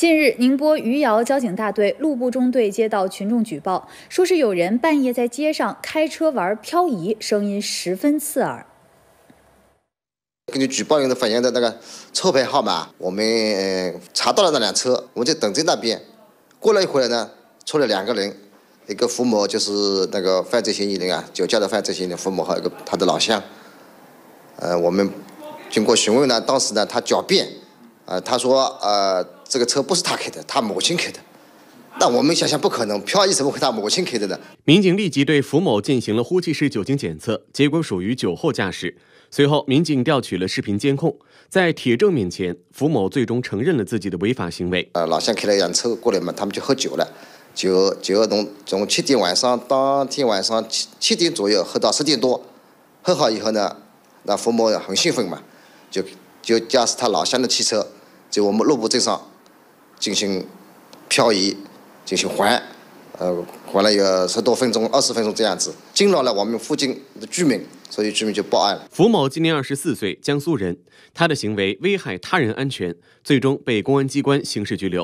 近日，宁波余姚交警大队陆埠中队接到群众举报，说是有人半夜在街上开车玩漂移，声音十分刺耳。根据举报人的反映的那个车牌号码，我们查到了那辆车，我们就等在那边。过了一会呢，出了两个人，一个胡某就是那个犯罪嫌疑人啊，酒驾的犯罪嫌疑人胡某和一个他的老乡。呃，我们经过询问呢，当时呢他狡辩，呃，他说呃。这个车不是他开的，他母亲开的。但我们想想不可能，漂移怎么会他母亲开的呢？民警立即对符某进行了呼气式酒精检测，结果属于酒后驾驶。随后，民警调取了视频监控，在铁证面前，符某最终承认了自己的违法行为。呃，老乡开了一辆车过来嘛，他们就喝酒了。酒酒从从七点晚上，当天晚上七七点左右喝到十点多，喝好以后呢，那符某很兴奋嘛，就就驾驶他老乡的汽车，在我们路埠镇上。进行漂移，进行环，呃，环了有十多分钟、二十分钟这样子，惊扰了我们附近的居民，所以居民就报案了。符某今年二十四岁，江苏人，他的行为危害他人安全，最终被公安机关刑事拘留。